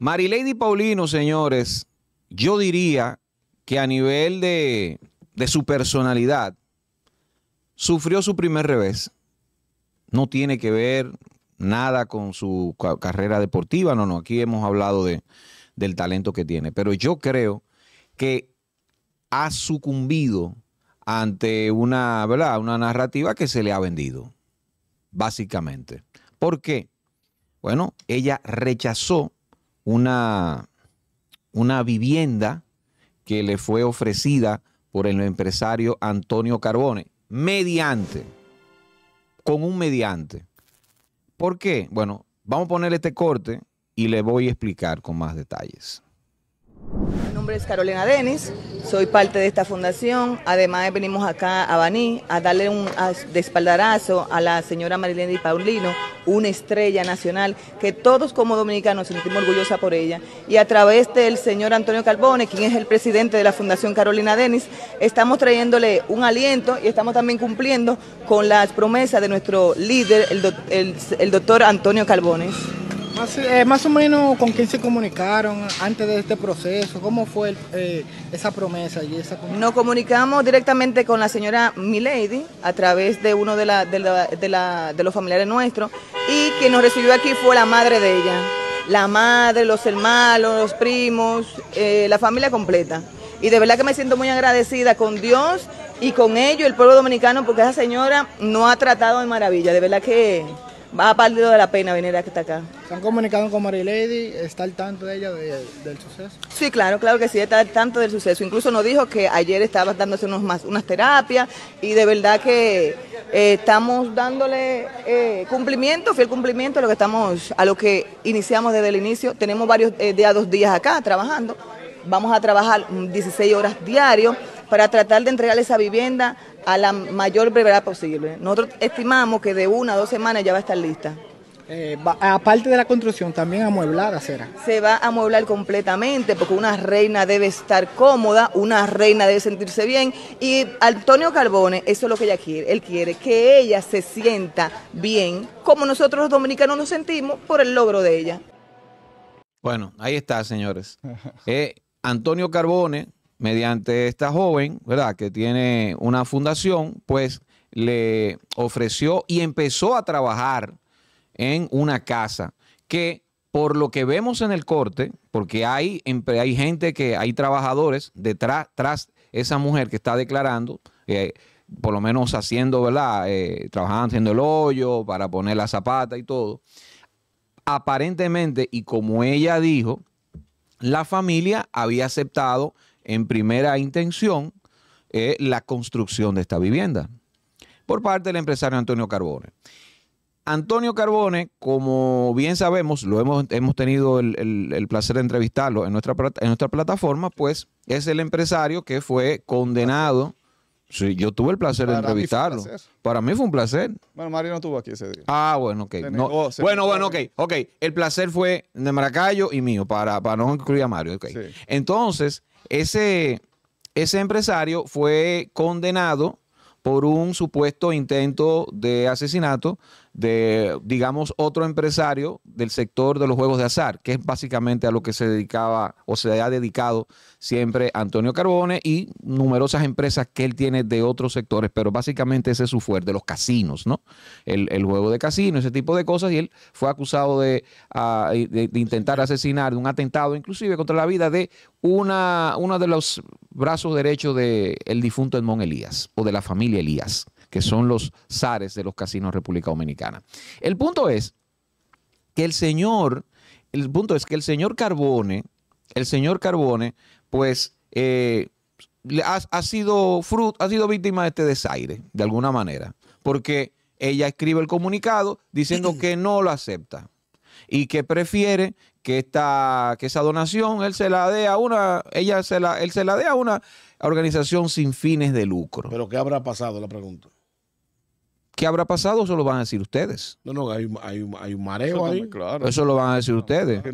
Marilady Paulino, señores, yo diría que a nivel de, su personalidad, sufrió su primer revés. No tiene que ver nada con su carrera deportiva, no, no, aquí hemos hablado de, del talento que tiene, pero yo creo que ha sucumbido ante una, ¿verdad? una narrativa que se le ha vendido, básicamente. ¿Por qué? Bueno, ella rechazó una, vivienda que le fue ofrecida por el empresario Antonio Carbone, mediante, con un mediante. ¿Por qué? Bueno, vamos a ponerle este corte y le voy a explicar con más detalles. Mi nombre es Carolina Denis, soy parte de esta fundación. Además, venimos acá a Baní a darle un despaldarazo a la señora Marilena y Paulino, una estrella nacional que todos como dominicanos sentimos orgullosa por ella. Y a través del señor Antonio Carbone, quien es el presidente de la Fundación Carolina Denis, estamos trayéndole un aliento y estamos también cumpliendo con las promesas de nuestro líder, el, doctor Antonio Carbones. Eh, más, o menos con quién se comunicaron antes de este proceso, cómo fue eh, esa promesa y esa Nos comunicamos directamente con la señora Milady a través de uno de, de, los familiares nuestros y quien nos recibió aquí fue la madre de ella, la madre, los hermanos, los primos, eh, la familia completa. Y de verdad que me siento muy agradecida con Dios y con ellos, el pueblo dominicano, porque esa señora no ha tratado de maravilla, de verdad que ha de la pena venir hasta acá. ¿Se han comunicado con Lady. ¿Está al tanto de ella del suceso? Sí, claro, claro que sí, está al tanto del suceso. Incluso nos dijo que ayer estaba dándose unos más, unas terapias y de verdad que eh, estamos dándole eh, cumplimiento, fiel cumplimiento a lo que estamos, a lo que iniciamos desde el inicio. Tenemos varios eh, días, dos días acá trabajando. Vamos a trabajar 16 horas diario para tratar de entregarle esa vivienda a la mayor brevedad posible. Nosotros estimamos que de una a dos semanas ya va a estar lista. Eh, aparte de la construcción, también amueblada será. Se va a amueblar completamente porque una reina debe estar cómoda, una reina debe sentirse bien y Antonio Carbone, eso es lo que ella quiere, él quiere que ella se sienta bien como nosotros los dominicanos nos sentimos por el logro de ella. Bueno, ahí está, señores. Eh, Antonio Carbone, mediante esta joven, ¿verdad? Que tiene una fundación, pues le ofreció y empezó a trabajar en una casa que por lo que vemos en el corte, porque hay, hay gente que hay trabajadores detrás tras esa mujer que está declarando, eh, por lo menos haciendo, ¿verdad? Eh, trabajando haciendo el hoyo para poner la zapata y todo. Aparentemente, y como ella dijo, la familia había aceptado en primera intención la construcción de esta vivienda por parte del empresario Antonio Carbone. Antonio Carbone, como bien sabemos, lo hemos, hemos tenido el, placer de entrevistarlo en nuestra, en nuestra plataforma, pues es el empresario que fue condenado. Sí, yo tuve el placer de entrevistarlo. Para mí fue un placer. Bueno, Mario no estuvo aquí ese día. Ah, bueno, ok. bueno, bueno, ok. Ok, el placer fue de Maracayo y mío, para, para no incluir a Mario. Okay. Entonces, ese, empresario fue condenado por un supuesto intento de asesinato de, digamos, otro empresario del sector de los juegos de azar, que es básicamente a lo que se dedicaba o se ha dedicado siempre Antonio Carbone y numerosas empresas que él tiene de otros sectores, pero básicamente ese es su fuerte, los casinos, ¿no? El, juego de casino, ese tipo de cosas, y él fue acusado ah, de, de, intentar asesinar, de un atentado inclusive contra la vida de una, uno de los brazos derechos del difunto Edmond Elías o de la familia Elías que son los zares de los casinos República Dominicana. El punto es que el señor, el punto es que el señor Carbone, el señor Carbone, pues eh, ha, sido fruto, ha sido víctima de este desaire, de alguna manera, porque ella escribe el comunicado diciendo que no lo acepta y que prefiere que, esta, que esa donación él se la dé a una, ella se la, él se la dé a una organización sin fines de lucro. Pero ¿qué habrá pasado? La pregunta. ¿Qué habrá pasado? Eso lo van a decir ustedes. No, no, hay, un, hay mareo ahí. Eso lo van a decir ustedes.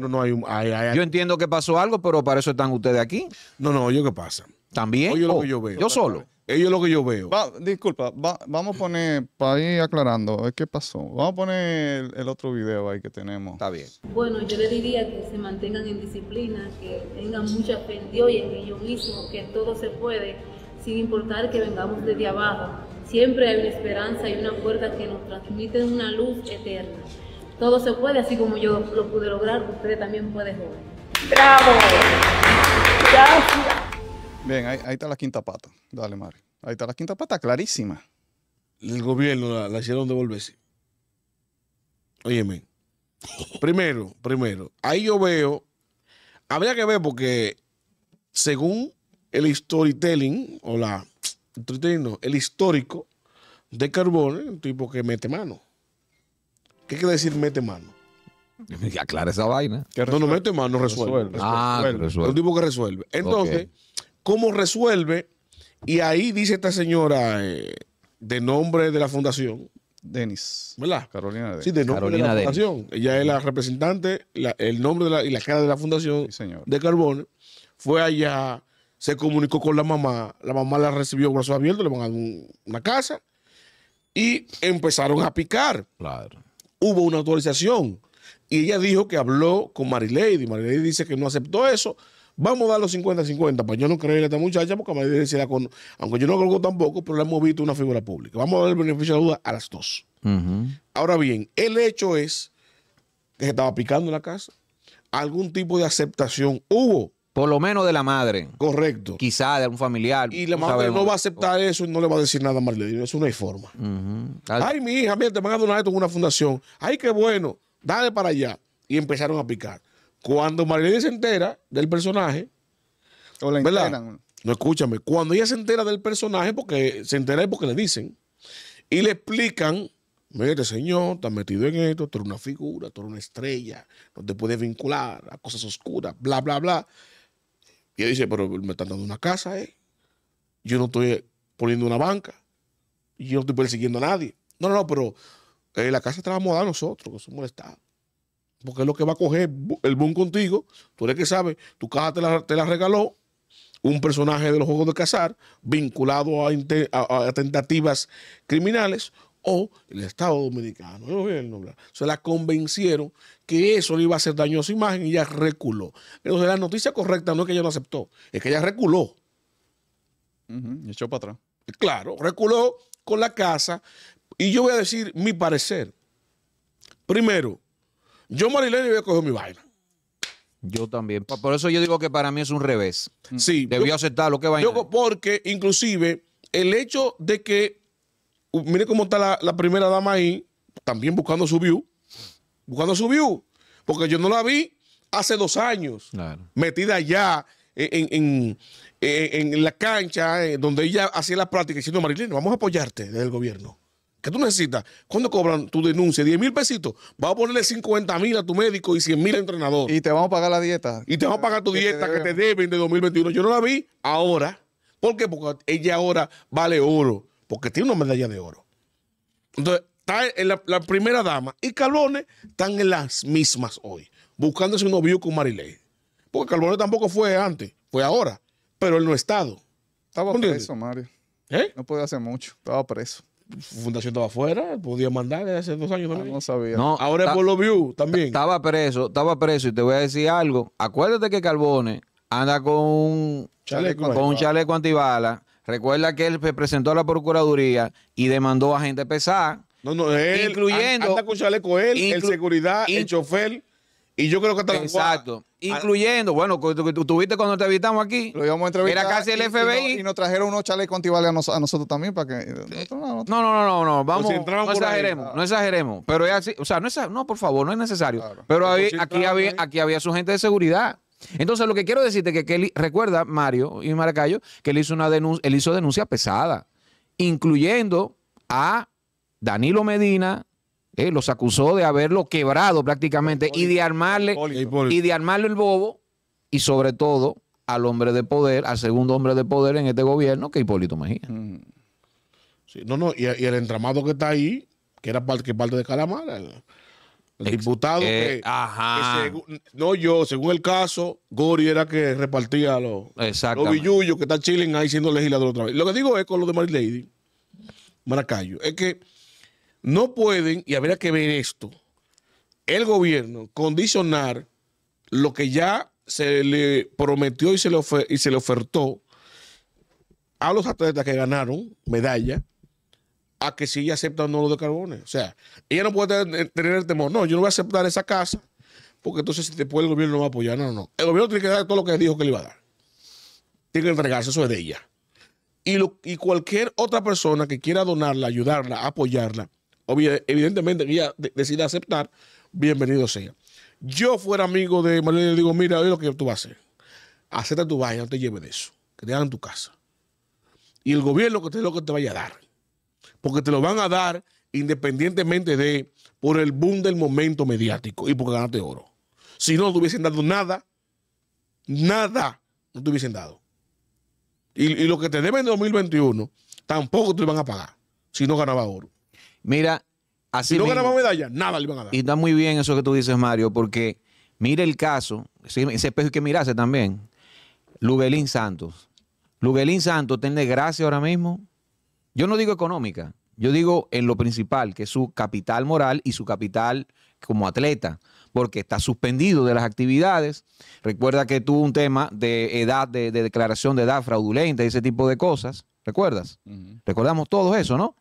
hay yo entiendo que pasó algo, pero para eso están ustedes aquí. No, no, yo ¿qué pasa? También. Oye, lo que oh, yo veo. Yo solo. Ellos lo que yo veo. disculpa, vamos a poner, para ir aclarando, qué pasó. Vamos a poner el, otro video ahí que tenemos. Está bien. Bueno, yo le diría que se mantengan en disciplina, que tengan mucha fe en Dios y en ellos mismos, que todo se puede, sin importar que vengamos desde abajo Siempre hay una esperanza y una puerta que nos transmite una luz eterna. Todo se puede, así como yo lo pude lograr, usted también puede jugar. ¡Bravo! Gracias. Bien, ahí, está la quinta pata. Dale, Mario. Ahí está la quinta pata, clarísima. El gobierno la, la hicieron devolverse. Óyeme. primero, primero. Ahí yo veo. Habría que ver porque según el storytelling o la el histórico de Carbone, un tipo que mete mano. ¿Qué quiere decir mete mano? Aclara esa vaina. No, no mete mano, resuelve. resuelve. Ah, resuelve. Un tipo que resuelve. Entonces, ¿cómo resuelve? Y ahí dice esta señora eh, de nombre de la fundación. Denis. ¿Verdad? Carolina Sí, de nombre de la fundación. Ella es la representante, el nombre de la, y la cara de la fundación de Carbone. Fue allá se comunicó con la mamá, la mamá la recibió brazos abiertos, le van a una casa y empezaron a picar. Claro. Hubo una autorización y ella dijo que habló con Marilady. Marilady dice que no aceptó eso. Vamos a dar los 50-50. Pues yo no creo en esta muchacha porque Marilady decía, Aunque yo no creo tampoco, pero la hemos visto una figura pública. Vamos a dar el beneficio de duda a las dos. Ahora bien, el hecho es que se estaba picando la casa. Algún tipo de aceptación hubo. Por lo menos de la madre. Correcto. Quizá de algún familiar. Y la madre no va a aceptar eso y no le va a decir nada a Marlene. eso no hay forma. Ay, mi hija, mira, te van a donar esto en una fundación. Ay, qué bueno. Dale para allá. Y empezaron a picar. Cuando Marlene se entera del personaje. ¿verdad? No, escúchame. Cuando ella se entera del personaje, porque se entera es porque le dicen. Y le explican Mire, este señor, estás metido en esto, tú eres una figura, tú eres una estrella, no te puedes vincular a cosas oscuras, bla, bla, bla. Y él dice, pero me están dando una casa, ¿eh? Yo no estoy poniendo una banca. Yo no estoy persiguiendo a nadie. No, no, no, pero eh, la casa te la vamos a dar nosotros, que somos el Estado. Porque es lo que va a coger el boom contigo. Tú eres que sabes, tu casa te la, regaló un personaje de los juegos de cazar vinculado a, a tentativas criminales o el Estado Dominicano, el Se la convencieron que eso le iba a hacer daño a su imagen y ella reculó. Entonces, la noticia correcta no es que ella no aceptó, es que ella reculó. Y echó para atrás. Claro, reculó con la casa. Y yo voy a decir mi parecer. Primero, yo, Marilene, voy a mi vaina. Yo también. Por eso yo digo que para mí es un revés. Sí. Debió lo que que vaina? Yo, porque inclusive el hecho de que mire cómo está la, primera dama ahí, también buscando su view. Buscando su view. Porque yo no la vi hace dos años. Claro. Metida allá en, la cancha, eh, donde ella hacía la práctica, diciendo, Marilena, vamos a apoyarte del gobierno. ¿Qué tú necesitas? ¿Cuándo cobran tu denuncia? ¿10 mil pesitos? Vamos a ponerle 50 mil a tu médico y 100 mil al entrenador. Y te vamos a pagar la dieta. Y te vamos a pagar tu dieta que te deben de 2021. Yo no la vi ahora. ¿Por qué? Porque ella ahora vale oro porque tiene una medalla de oro. Entonces, está en la, primera dama y Calvone están en las mismas hoy, buscándose un novio con Marilei. Porque Calvone tampoco fue antes, fue ahora, pero él no ha estado. Estaba preso, Mario. ¿Eh? No puede hacer mucho, estaba preso. Fundación estaba afuera, podía mandar hace dos años ah, no sabía. ahora es por los View también. Estaba preso, estaba preso y te voy a decir algo. Acuérdate que Carbone anda con un chaleco, con un chaleco antibala Recuerda que él presentó a la Procuraduría y demandó a gente pesada. No, no, él incluyendo, Hasta con él, el seguridad, el chofer. Y yo creo que hasta Exacto. Ah. incluyendo, bueno, tú tuviste cuando te entrevistamos aquí. Lo íbamos a entrevistar. Era casi el FBI. Y, nos trajeron unos chalecos antibales a, nosotros también para que. no, no, no, no, Vamos. Pues no exageremos, no exageremos. Pero es así. O sea, no, es, no por favor, no es necesario. Pero aquí, había, aquí había su gente de seguridad. Entonces, lo que quiero decirte es que, recuerda, Mario y Maracayo, que él hizo, una denuncia, él hizo denuncia pesada, incluyendo a Danilo Medina, eh, los acusó de haberlo quebrado prácticamente y de armarle y de armarle el bobo y sobre todo al hombre de poder, al segundo hombre de poder en este gobierno que Hipólito Mejía. Mm. Sí, no, no, y, el entramado que está ahí, que era parte, de Calamar, el diputado eh, que, no yo, según el caso, Gori era que repartía los, los billuyos que está chilling ahí siendo legislador otra vez. Lo que digo es con lo de Mary Lady, Maracayo, es que no pueden, y habría que ver esto, el gobierno condicionar lo que ya se le prometió y se le, y se le ofertó a los atletas que ganaron medalla a que si ella acepta o no los de carbones. O sea, ella no puede eh, tener, el temor. No, yo no voy a aceptar esa casa porque entonces si después el gobierno no va a apoyar. No, no, El gobierno tiene que dar todo lo que dijo que le iba a dar. Tiene que entregarse, eso es de ella. Y, y cualquier otra persona que quiera donarla, ayudarla, apoyarla, obviamente evidentemente que ella decida aceptar, bienvenido sea. Yo fuera amigo de María le digo, mira, oye lo que tú vas a hacer. Acepta tu vaina, no te lleves de eso. Que te hagan tu casa. Y el gobierno que te lo que te vaya a dar porque te lo van a dar independientemente de por el boom del momento mediático y porque ganaste oro. Si no, te hubiesen dado nada, nada, no te hubiesen dado. Y, lo que te deben en 2021, tampoco te lo van a pagar si no ganaba oro. Mira, así. Si no ganabas medalla, nada le iban a dar. Y está muy bien eso que tú dices, Mario, porque mira el caso, ese espejo que mirase también, Lubelín Santos. Lubelín Santos tiene gracia ahora mismo yo no digo económica, yo digo en lo principal, que es su capital moral y su capital como atleta, porque está suspendido de las actividades. Recuerda que tuvo un tema de edad, de, declaración de edad fraudulenta y ese tipo de cosas. ¿Recuerdas? Recordamos todo eso, ¿no?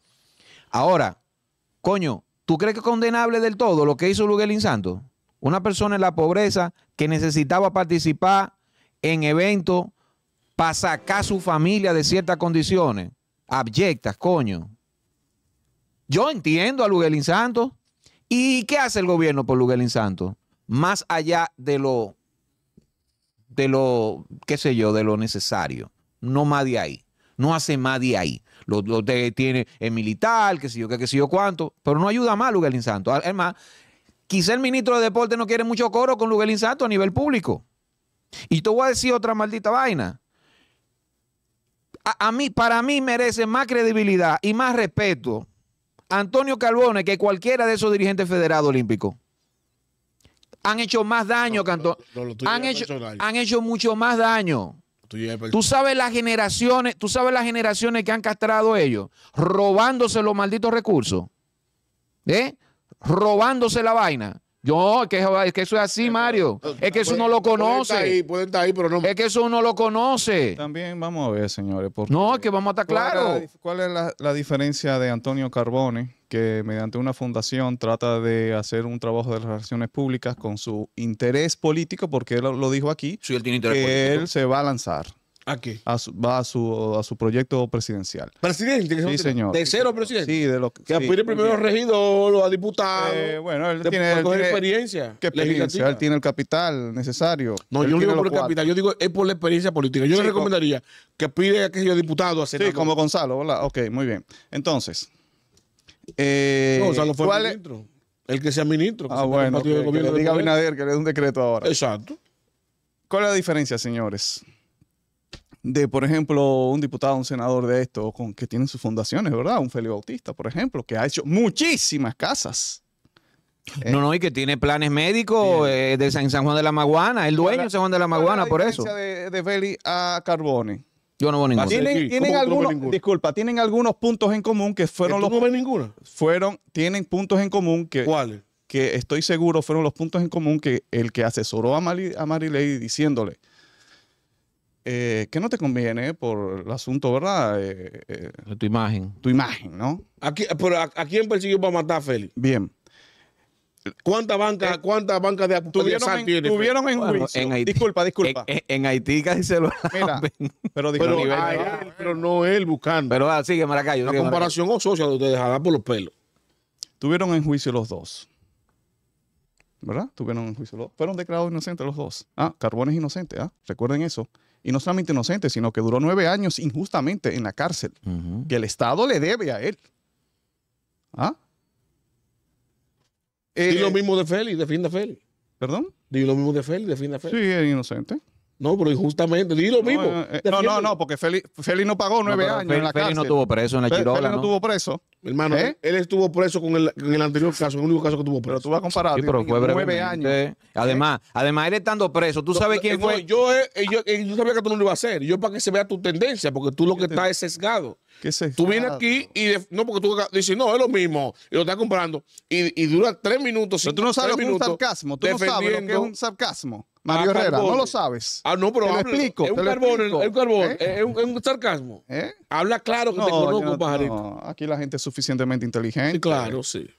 Ahora, coño, ¿tú crees que es condenable del todo lo que hizo Luguelín santo Una persona en la pobreza que necesitaba participar en eventos para sacar a su familia de ciertas condiciones Abyectas, coño. Yo entiendo a Luguelín Santos. ¿Y qué hace el gobierno por Luguelín Santos? Más allá de lo, de lo, qué sé yo, de lo necesario. No más de ahí. No hace más de ahí. Lo, lo tiene el militar, qué sé yo, qué, sé yo cuánto. Pero no ayuda más a Luguelín Santos. Ah, es más, quizá el ministro de Deporte no quiere mucho coro con Luguelín Santos a nivel público. Y tú voy a decir otra maldita vaina a, mí, para mí merece más credibilidad y más respeto Antonio Calvone que cualquiera de esos dirigentes federados olímpicos. Han hecho más daño han, hecho, mucho más daño. Tú sabes las generaciones, tú sabes las generaciones que han castrado ellos, robándose los malditos recursos, ¿eh? robándose la vaina. Yo, es que, eso es así, eh, Mario. Es que eso no lo conoce. ahí, estar ahí, pero no. Es que eso no lo conoce. También vamos a ver, señores. no, es que vamos a estar claros. ¿Cuál es la, diferencia de Antonio Carbone, que mediante una fundación trata de hacer un trabajo de relaciones públicas con su interés político, porque él lo dijo aquí, él interés que político. él se va a lanzar? ¿A qué? va a su, a su proyecto presidencial. ¿Presidente? Sí, señor. ¿De cero presidente? Sí, de los que... aspire primero a regidor o a diputado. Eh, bueno, él tiene... experiencia. ¿Qué experiencia? Él tiene el capital necesario. No, yo no digo por el capital, yo digo es por la experiencia política. Yo le recomendaría que pide a aquellos diputado a Sí, como Gonzalo, ¿verdad? Ok, muy bien. Entonces... Eh, Gonzalo fue ¿cuál ministro. El que sea ministro. ah, bueno. que le diga a Binader que le dé un decreto ahora. Exacto. ¿Cuál es la diferencia, señores? de, por ejemplo, un diputado, un senador de esto, con, que tienen sus fundaciones, ¿verdad? Un Felipe Bautista, por ejemplo, que ha hecho muchísimas casas. Eh, no, no, y que tiene planes médicos eh, de San, Juan de la Maguana, el dueño de San Juan de la Maguana, por eso. De, de Feli a Carbone. Yo no veo ninguna. ¿Tienen, disculpa, tienen algunos puntos en común que fueron los. No ninguna. Fueron, tienen puntos en común que. ¿Cuáles? Que estoy seguro fueron los puntos en común que el que asesoró a, Mari, a diciéndole eh, que no te conviene por el asunto, ¿verdad? Eh, eh tu imagen. Tu imagen, ¿no? Aquí, pero a, quién persiguió para matar a Félix? Bien. ¿Cuántas bancas eh, cuánta banca de tuvieron en, Tuvieron en juicio. En Haití, disculpa, disculpa. En, Haití casi se lo Mira, pero, pero, no. Él, pero, no él buscando. Pero ah, sigue Maracayo. La comparación o social de ustedes, a por los pelos. Tuvieron en juicio los dos. ¿Verdad? Tuvieron en juicio los dos. Fueron declarados inocentes los dos. Ah, Carbones es inocente, ¿ah? Recuerden eso y no solamente inocente, sino que duró nueve años injustamente en la cárcel, que el Estado le debe a él. ¿Ah? y lo eh, mismo de Félix, defienda a Félix. ¿Perdón? Digo lo mismo de Félix, defienda a Sí, es inocente. No, pero injustamente, di lo mismo. Eh, eh, no, no, no, porque Félix, no pagó nueve años. Félix, en la Félix no estuvo preso en la Chirola. Félix no, estuvo preso. Hermano, ¿Eh? él estuvo preso con el, en el anterior caso, el único caso que tuvo Pero tú vas a comparar. Sí, pero nueve años. Además, además, él estando preso, tú sabes quién fue. Yo, yo, yo, sabía que tú no lo ibas a hacer. Yo para que se vea tu tendencia, porque tú lo que estás es sesgado. ¿Qué sé? Tú vienes aquí y no, porque tú dices, no, es lo mismo. Y lo estás comparando Y, y dura tres minutos. Pero tú no sabes lo es un sarcasmo. Tú no sabes lo que es un sarcasmo. Mario Herrera, no lo sabes. Ah, no, pero te explico. Es un carbón, ¿eh? es un sarcasmo. ¿Eh? Habla claro que te conozco, pajarito. Aquí la gente es suficientemente inteligente. claro, sí.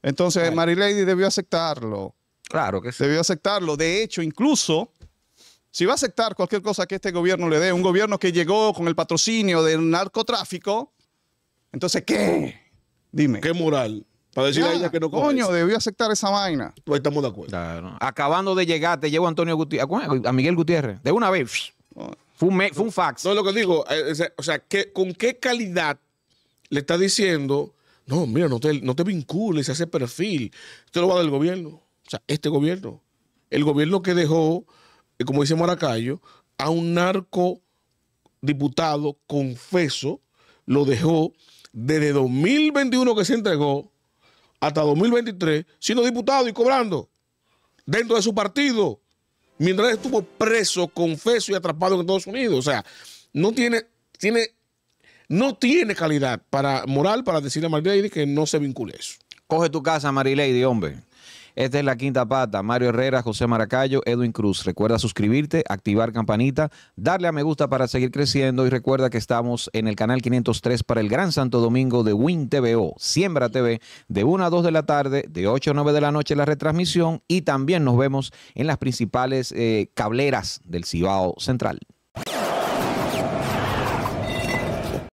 Entonces, Lady debió aceptarlo. Claro que sí. Debió aceptarlo. De hecho, incluso si va a aceptar cualquier cosa que este gobierno le dé, un gobierno que llegó con el patrocinio del narcotráfico, entonces, ¿qué? Dime. ¿Qué moral? Para que Coño, debió aceptar esa vaina. Pues estamos de acuerdo. Acabando de llegar, te llevo a Antonio Gutiérrez, a Miguel Gutiérrez, de una vez. Fue un, fax. No, es lo que digo, eh, o sea, ¿con qué calidad le está diciendo, no, mira, no te, vincules a ese perfil, te lo va del gobierno? O sea, este gobierno. El gobierno que dejó, eh, como dice Maracayo, a un narco diputado confeso, lo dejó desde 2021 que se entregó hasta 2023 siendo diputado y cobrando dentro de su partido, mientras estuvo preso, confeso y atrapado en Estados Unidos. O sea, no tiene, tiene, no tiene calidad para moral para decirle a Marilady que no se vincule eso. Coge tu casa, Marilady, hombre. Esta es la quinta pata. Mario Herrera, José Maracayo, Edwin Cruz. Recuerda suscribirte, activar campanita, darle a me gusta para seguir creciendo y recuerda que estamos en el canal 503 para el Gran Santo Domingo de Win TVO, Siembra TV, de 1 a 2 de la tarde, de 8 a 9 de la noche la retransmisión y también nos vemos en las principales eh, cableras del Cibao Central.